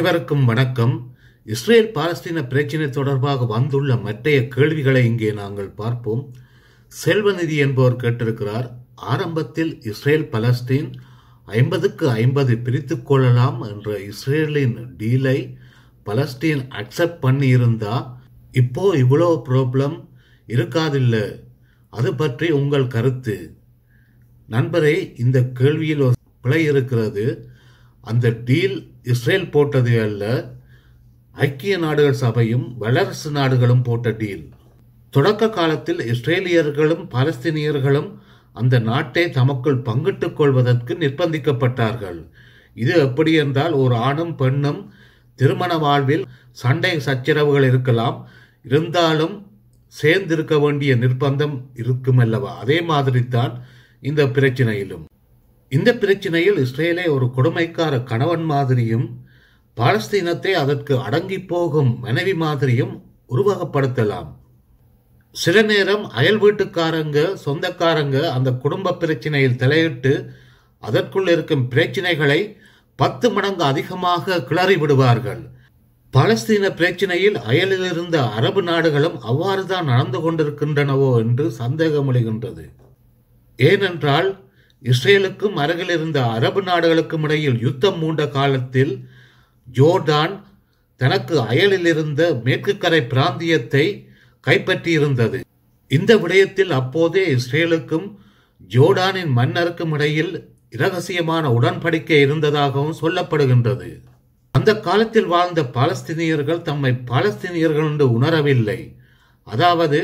அனைவருக்கும் வணக்கம் இஸ்ரேல் பாலஸ்தீன பிரச்சினை தொடர்பாக வந்துள்ள மற்றைய கேள்விகளை இங்கே நாங்கள் பார்ப்போம் செல்வநிதி என்பவர் கேட்டிருக்கிறார் ஆரம்பத்தில் இஸ்ரேல் பலஸ்தீன் ஐம்பதுக்கு ஐம்பது பிரித்து கொள்ளலாம் என்ற இஸ்ரேலின் டீலை பலஸ்தீன் அக்செப்ட் பண்ணியிருந்தா இப்போ இவ்வளோ ப்ராப்ளம் இருக்காதில்ல அது பற்றி உங்கள் கருத்து நண்பரே இந்த கேள்வியில் ஒரு பிழை இருக்கிறது அந்த டீல் இஸ்ரேல் போட்டது அல்ல ஐக்கிய நாடுகள் சபையும் வல்லரசு நாடுகளும் போட்ட டீல் தொடக்க காலத்தில் இஸ்ரேலியர்களும் பாலஸ்தீனியர்களும் அந்த நாட்டை தமக்குள் பங்கிட்டுக் கொள்வதற்கு நிர்பந்திக்கப்பட்டார்கள் இது எப்படி என்றால் ஒரு ஆணும் பெண்ணும் திருமண வாழ்வில் சண்டை சச்சரவுகள் இருக்கலாம் இருந்தாலும் சேர்ந்திருக்க வேண்டிய நிர்பந்தம் இருக்கும் அல்லவா அதே மாதிரி தான் இந்த பிரச்சனையிலும் இந்த பிரச்சனையில் இஸ்ரேலை ஒரு கொடுமைக்கார கணவன் மாதிரியும் பாலஸ்தீனத்தை அதற்கு அடங்கி போகும் மனைவி மாதிரியும் உருவகப்படுத்தலாம் சில நேரம் அயல் வீட்டுக்காரங்க சொந்தக்காரங்க அந்த குடும்ப பிரச்சனையில் தலையிட்டு அதற்குள் இருக்கும் பிரச்சனைகளை பத்து மடங்கு அதிகமாக கிளறி விடுவார்கள் பலஸ்தீன பிரச்சனையில் அயலில் இருந்த அரபு நாடுகளும் அவ்வாறுதான் நடந்து கொண்டிருக்கின்றனவோ என்று சந்தேகமொழிகின்றது ஏனென்றால் இஸ்ரேலுக்கும் அருகில் இருந்த அரபு நாடுகளுக்கும் இடையில் யுத்தம் மூண்ட காலத்தில் ஜோர்டான் தனக்கு அயலில் இருந்த மேற்கு கரை பிராந்தியத்தை கைப்பற்றியிருந்தது இந்த விடயத்தில் அப்போதே இஸ்ரேலுக்கும் ஜோர்டானின் மன்னருக்கும் இடையில் இரகசியமான உடன்படிக்கை இருந்ததாகவும் சொல்லப்படுகின்றது அந்த காலத்தில் வாழ்ந்த பாலஸ்தீனியர்கள் தம்மை பாலஸ்தீனியர்கள் என்று உணரவில்லை அதாவது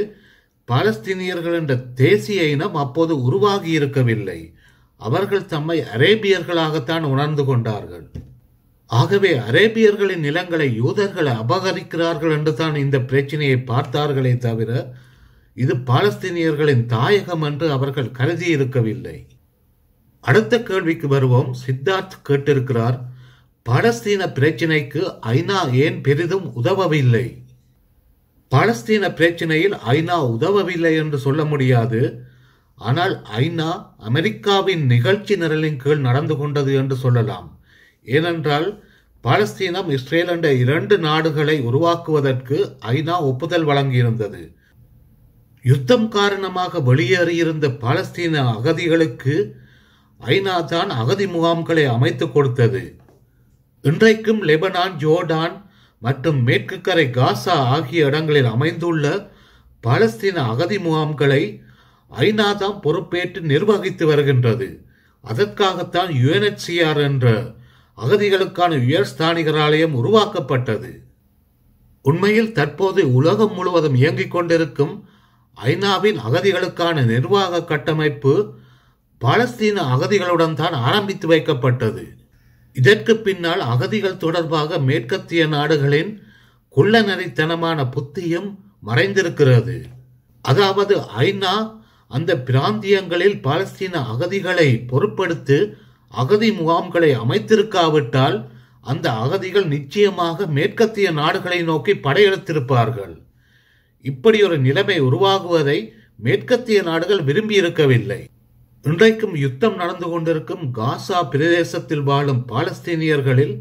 பாலஸ்தீனியர்கள் என்ற தேசிய இனம் அப்போது உருவாகி இருக்கவில்லை அவர்கள் தம்மை அரேபியர்களாகத்தான் உணர்ந்து கொண்டார்கள் ஆகவே அரேபியர்களின் நிலங்களை யூதர்கள் அபகரிக்கிறார்கள் என்று தான் இந்த பிரச்சனையை பார்த்தார்களே தவிர இது பாலஸ்தீனியர்களின் தாயகம் என்று அவர்கள் கருதி இருக்கவில்லை அடுத்த கேள்விக்கு வருவோம் சித்தார்த் கேட்டிருக்கிறார் பாலஸ்தீன பிரச்சினைக்கு ஐநா ஏன் பெரிதும் உதவவில்லை பாலஸ்தீன பிரச்சினையில் ஐநா உதவவில்லை என்று சொல்ல முடியாது ஆனால் ஐநா அமெரிக்காவின் நிகழ்ச்சி நிரலின் கீழ் நடந்து கொண்டது என்று சொல்லலாம் ஏனென்றால் பாலஸ்தீனம் இஸ்ரேல் என்ற இரண்டு நாடுகளை உருவாக்குவதற்கு ஐநா ஒப்புதல் வழங்கியிருந்தது யுத்தம் காரணமாக வெளியேறியிருந்த பாலஸ்தீன அகதிகளுக்கு ஐநா தான் அகதி முகாம்களை அமைத்து கொடுத்தது இன்றைக்கும் லெபனான் ஜோர்டான் மற்றும் மேற்கு கரை காசா ஆகிய இடங்களில் அமைந்துள்ள பலஸ்தீன அகதி முகாம்களை ஐநா தான் பொறுப்பேற்று நிர்வகித்து வருகின்றது அதற்காகத்தான் யுஎன்எச்சிஆர் என்ற அகதிகளுக்கான உயர் ஸ்தானிகர் ஆலயம் உருவாக்கப்பட்டது உண்மையில் தற்போது உலகம் முழுவதும் இயங்கிக் கொண்டிருக்கும் ஐநாவின் அகதிகளுக்கான நிர்வாக கட்டமைப்பு பாலஸ்தீன அகதிகளுடன் தான் ஆரம்பித்து வைக்கப்பட்டது இதற்கு பின்னால் அகதிகள் தொடர்பாக மேற்கத்திய நாடுகளின் குள்ளநரித்தனமான புத்தியும் மறைந்திருக்கிறது அதாவது ஐநா அந்த பிராந்தியங்களில் பாலஸ்தீன அகதிகளை பொருட்படுத்து அகதி முகாம்களை அமைத்திருக்காவிட்டால் அந்த அகதிகள் நிச்சயமாக மேற்கத்திய நாடுகளை நோக்கி படையெடுத்திருப்பார்கள் இப்படி ஒரு நிலைமை உருவாகுவதை மேற்கத்திய நாடுகள் விரும்பியிருக்கவில்லை இன்றைக்கும் யுத்தம் நடந்து கொண்டிருக்கும் காசா பிரதேசத்தில் வாழும் பாலஸ்தீனியர்களில்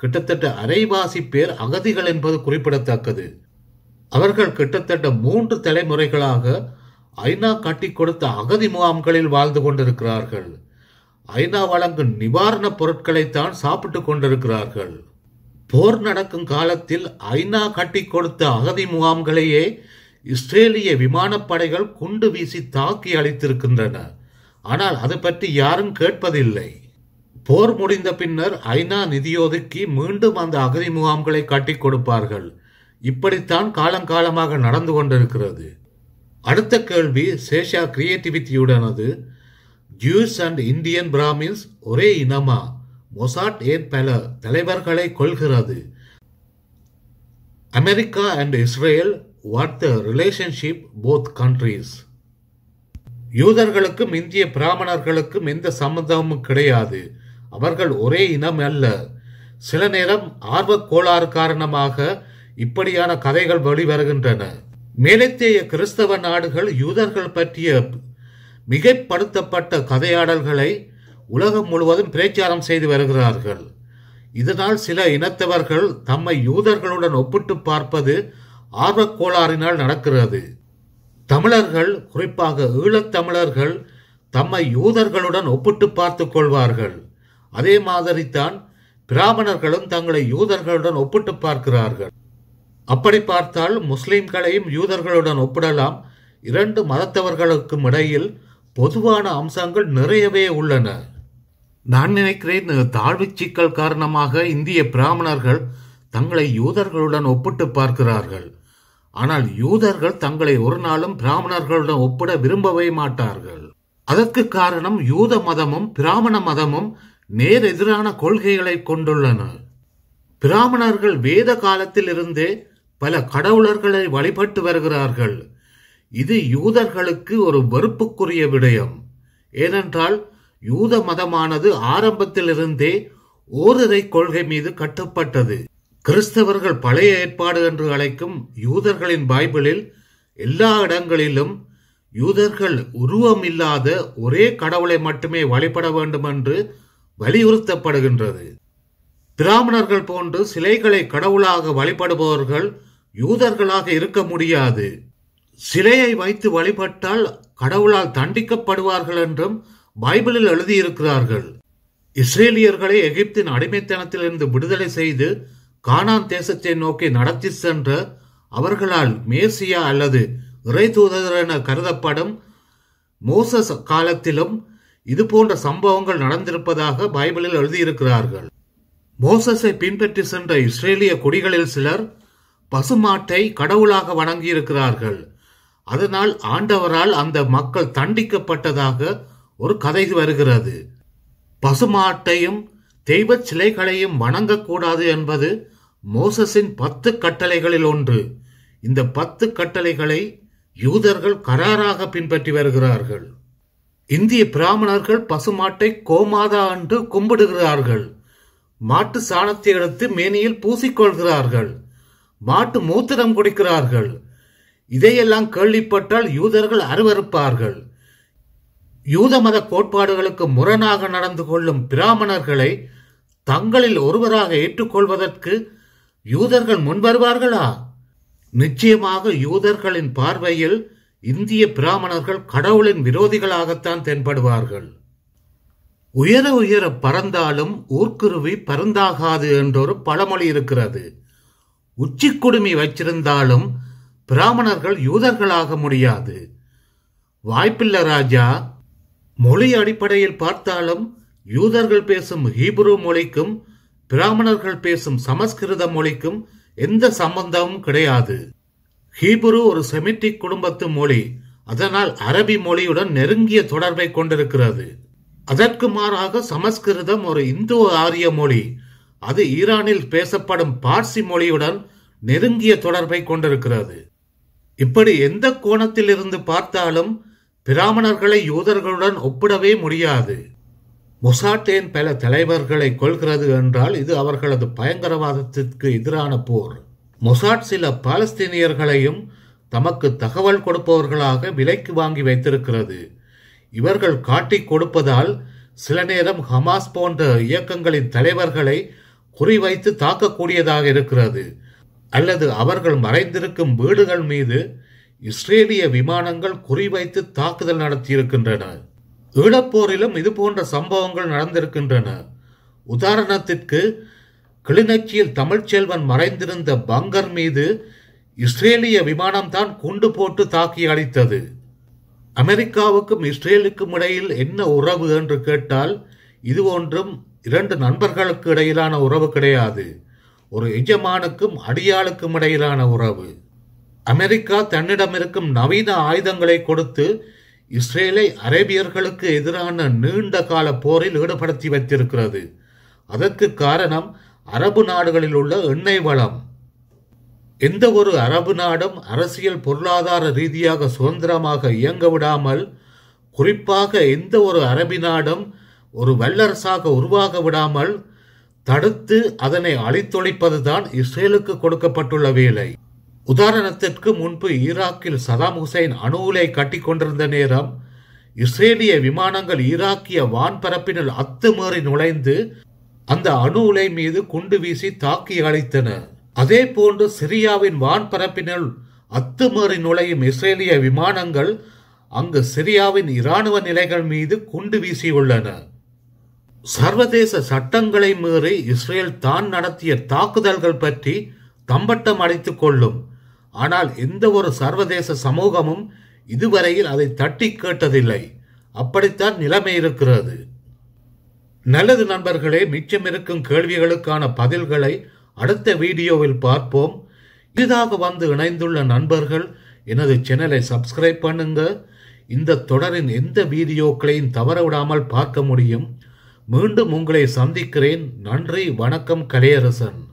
கிட்டத்தட்ட அரைவாசி பேர் அகதிகள் என்பது குறிப்பிடத்தக்கது அவர்கள் கிட்டத்தட்ட மூன்று தலைமுறைகளாக ஐநா கட்டி கொடுத்த அகதி முகாம்களில் வாழ்ந்து கொண்டிருக்கிறார்கள் ஐநா வழங்கும் நிவாரணப் பொருட்களைத்தான் சாப்பிட்டுக் கொண்டிருக்கிறார்கள் போர் நடக்கும் காலத்தில் ஐநா கட்டி கொடுத்த அகதி முகாம்களையே இஸ்ரேலிய விமானப்படைகள் குண்டு வீசி தாக்கி அளித்திருக்கின்றன ஆனால் அது பற்றி யாரும் கேட்பதில்லை போர் முடிந்த பின்னர் ஐநா நிதியொதுக்கி மீண்டும் அந்த அகதி முகாம்களை கட்டிக் கொடுப்பார்கள் இப்படித்தான் காலங்காலமாக நடந்து கொண்டிருக்கிறது அடுத்த கேள்வி சேஷா கிரியேட்டிவிட்டியுடனது ஜூஸ் அண்ட் இந்தியன் பிராமின்ஸ் ஒரே இனமா மொசாட் ஏன் பல தலைவர்களை கொள்கிறது America and Israel what the relationship both countries யூதர்களுக்கும் இந்திய பிராமணர்களுக்கும் எந்த சம்பந்தமும் கிடையாது அவர்கள் ஒரே இனம் அல்ல சில நேரம் ஆர்வ கோளாறு காரணமாக இப்படியான கதைகள் வெளிவருகின்றன மேலத்தேய கிறிஸ்தவ நாடுகள் யூதர்கள் பற்றிய மிகைப்படுத்தப்பட்ட கதையாடல்களை உலகம் முழுவதும் பிரச்சாரம் செய்து வருகிறார்கள் இதனால் சில இனத்தவர்கள் தம்மை யூதர்களுடன் ஒப்பிட்டு பார்ப்பது ஆர்வக் கோளாறினால் நடக்கிறது தமிழர்கள் குறிப்பாக ஈழத்தமிழர்கள் தம்மை யூதர்களுடன் ஒப்பிட்டு பார்த்து கொள்வார்கள் அதே மாதிரித்தான் பிராமணர்களும் தங்களை யூதர்களுடன் ஒப்பிட்டு பார்க்கிறார்கள் அப்படி பார்த்தால் முஸ்லிம்களையும் யூதர்களுடன் ஒப்பிடலாம் இரண்டு மதத்தவர்களுக்கும் இடையில் பொதுவான அம்சங்கள் நிறையவே உள்ளன நான் நினைக்கிறேன் தாழ்வு சிக்கல் காரணமாக இந்திய பிராமணர்கள் தங்களை யூதர்களுடன் ஒப்பிட்டு பார்க்கிறார்கள் ஆனால் யூதர்கள் தங்களை ஒரு நாளும் பிராமணர்களுடன் ஒப்பிட விரும்பவே மாட்டார்கள் அதற்கு காரணம் யூத மதமும் பிராமண மதமும் நேர் எதிரான கொள்கைகளை கொண்டுள்ளன பிராமணர்கள் வேத காலத்தில் இருந்தே பல கடவுளர்களை வழிபட்டு வருகிறார்கள் இது யூதர்களுக்கு ஒரு வெறுப்புக்குரிய விடயம் ஏனென்றால் யூத மதமானது ஆரம்பத்திலிருந்தே ஓரிரை கொள்கை மீது கட்டுப்பட்டது கிறிஸ்தவர்கள் பழைய ஏற்பாடு என்று அழைக்கும் யூதர்களின் பைபிளில் எல்லா இடங்களிலும் யூதர்கள் உருவம் இல்லாத ஒரே கடவுளை மட்டுமே வழிபட வேண்டும் என்று வலியுறுத்தப்படுகின்றது பிராமணர்கள் போன்று சிலைகளை கடவுளாக வழிபடுபவர்கள் யூதர்களாக இருக்க முடியாது சிலையை வைத்து வழிபட்டால் கடவுளால் தண்டிக்கப்படுவார்கள் என்றும் பைபிளில் எழுதியிருக்கிறார்கள் இஸ்ரேலியர்களை எகிப்தின் அடிமைத்தனத்திலிருந்து விடுதலை செய்து கானான் தேசத்தை நோக்கி நடத்தி சென்ற அவர்களால் மேசியா அல்லது இறை தூதர் என கருதப்படும் மோசஸ் காலத்திலும் இது போன்ற சம்பவங்கள் நடந்திருப்பதாக பைபிளில் எழுதியிருக்கிறார்கள் மோசஸை பின்பற்றி சென்ற இஸ்ரேலிய குடிகளில் சிலர் பசுமாட்டை கடவுளாக வணங்கியிருக்கிறார்கள் அதனால் ஆண்டவரால் அந்த மக்கள் தண்டிக்கப்பட்டதாக ஒரு கதை வருகிறது பசுமாட்டையும் தெய்வச் சிலைகளையும் வணங்கக்கூடாது என்பது மோசஸின் பத்து கட்டளைகளில் ஒன்று இந்த பத்து கட்டளைகளை யூதர்கள் கராராக பின்பற்றி வருகிறார்கள் இந்திய பிராமணர்கள் பசுமாட்டை கோமாதா என்று கும்பிடுகிறார்கள் மாட்டு சாணத்தை எடுத்து மேனியில் பூசிக்கொள்கிறார்கள் மாட்டு மூத்திரம் குடிக்கிறார்கள் இதையெல்லாம் கேள்விப்பட்டால் யூதர்கள் அருவறுப்பார்கள் யூத மத கோட்பாடுகளுக்கு முரணாக நடந்து கொள்ளும் பிராமணர்களை தங்களில் ஒருவராக ஏற்றுக்கொள்வதற்கு யூதர்கள் முன் வருவார்களா நிச்சயமாக யூதர்களின் பார்வையில் இந்திய பிராமணர்கள் கடவுளின் விரோதிகளாகத்தான் தென்படுவார்கள் உயர உயர பறந்தாலும் ஊர்க்குருவி பறந்தாகாது என்றொரு பழமொழி இருக்கிறது உச்சிக்குடுமி வச்சிருந்தாலும் பிராமணர்கள் யூதர்களாக முடியாது வாய்ப்பில்ல ராஜா மொழி அடிப்படையில் பார்த்தாலும் யூதர்கள் பேசும் ஹீப்ரு மொழிக்கும் பிராமணர்கள் பேசும் சமஸ்கிருத மொழிக்கும் எந்த சம்பந்தமும் கிடையாது ஹீபுரு ஒரு செமிட்டிக் குடும்பத்து மொழி அதனால் அரபி மொழியுடன் நெருங்கிய தொடர்பை கொண்டிருக்கிறது அதற்கு மாறாக சமஸ்கிருதம் ஒரு இந்தோ ஆரிய மொழி அது ஈரானில் பேசப்படும் பார்சி மொழியுடன் நெருங்கிய தொடர்பை கொண்டிருக்கிறது இப்படி எந்த கோணத்தில் இருந்து பார்த்தாலும் பிராமணர்களை யூதர்களுடன் ஒப்பிடவே முடியாது மொசாட்டின் பல தலைவர்களை கொள்கிறது என்றால் இது அவர்களது பயங்கரவாதத்திற்கு எதிரான போர் மொசாட் சில பாலஸ்தீனியர்களையும் தமக்கு தகவல் கொடுப்பவர்களாக விலைக்கு வாங்கி வைத்திருக்கிறது இவர்கள் காட்டி கொடுப்பதால் சில நேரம் ஹமாஸ் போன்ற இயக்கங்களின் தலைவர்களை குறிவைத்து தாக்கக்கூடியதாக இருக்கிறது அல்லது அவர்கள் மறைந்திருக்கும் வீடுகள் மீது இஸ்ரேலிய விமானங்கள் குறிவைத்து தாக்குதல் நடத்தியிருக்கின்றன ஈழப்போரிலும் போன்ற சம்பவங்கள் நடந்திருக்கின்றன உதாரணத்திற்கு கிளிநொச்சியில் தமிழ்ச்செல்வன் மறைந்திருந்த பங்கர் மீது இஸ்ரேலிய விமானம்தான் குண்டு போட்டு தாக்கி அளித்தது அமெரிக்காவுக்கும் இஸ்ரேலுக்கும் இடையில் என்ன உறவு என்று கேட்டால் இது ஒன்றும் இரண்டு நண்பர்களுக்கு இடையிலான உறவு கிடையாது ஒரு எஜமானுக்கும் அடியாளுக்கும் இடையிலான உறவு அமெரிக்கா தன்னிடம் இருக்கும் நவீன ஆயுதங்களை கொடுத்து இஸ்ரேலை அரேபியர்களுக்கு எதிரான நீண்ட கால போரில் ஈடுபடுத்தி வைத்திருக்கிறது அதற்கு காரணம் அரபு நாடுகளில் உள்ள எண்ணெய் வளம் எந்த ஒரு அரபு நாடும் அரசியல் பொருளாதார ரீதியாக சுதந்திரமாக இயங்க விடாமல் குறிப்பாக எந்த ஒரு அரபி நாடும் ஒரு வல்லரசாக உருவாக விடாமல் தடுத்து அதனை அழித்தொழிப்பதுதான் இஸ்ரேலுக்கு கொடுக்கப்பட்டுள்ள வேலை உதாரணத்திற்கு முன்பு ஈராக்கில் சதாம் ஹுசைன் அணு உலை கட்டி கொண்டிருந்த நேரம் இஸ்ரேலிய விமானங்கள் ஈராக்கிய வான்பரப்பினுள் அத்துமீறி நுழைந்து அந்த அணு உலை மீது குண்டு வீசி தாக்கி அழைத்தன அதே போன்று சிரியாவின் வான்பரப்பினுள் அத்துமீறி நுழையும் இஸ்ரேலிய விமானங்கள் அங்கு சிரியாவின் இராணுவ நிலைகள் மீது குண்டு வீசியுள்ளன சர்வதேச சட்டங்களை மீறி இஸ்ரேல் தான் நடத்திய தாக்குதல்கள் பற்றி தம்பட்டம் அடித்துக் கொள்ளும் ஆனால் எந்த ஒரு சர்வதேச சமூகமும் இதுவரையில் அதை தட்டி கேட்டதில்லை அப்படித்தான் நிலைமை இருக்கிறது நல்லது நண்பர்களே மிச்சமிருக்கும் கேள்விகளுக்கான பதில்களை அடுத்த வீடியோவில் பார்ப்போம் இதாக வந்து இணைந்துள்ள நண்பர்கள் எனது சேனலை சப்ஸ்கிரைப் பண்ணுங்க இந்த தொடரின் எந்த வீடியோக்களையும் தவறவிடாமல் பார்க்க முடியும் மீண்டும் உங்களை சந்திக்கிறேன் நன்றி வணக்கம் கலையரசன்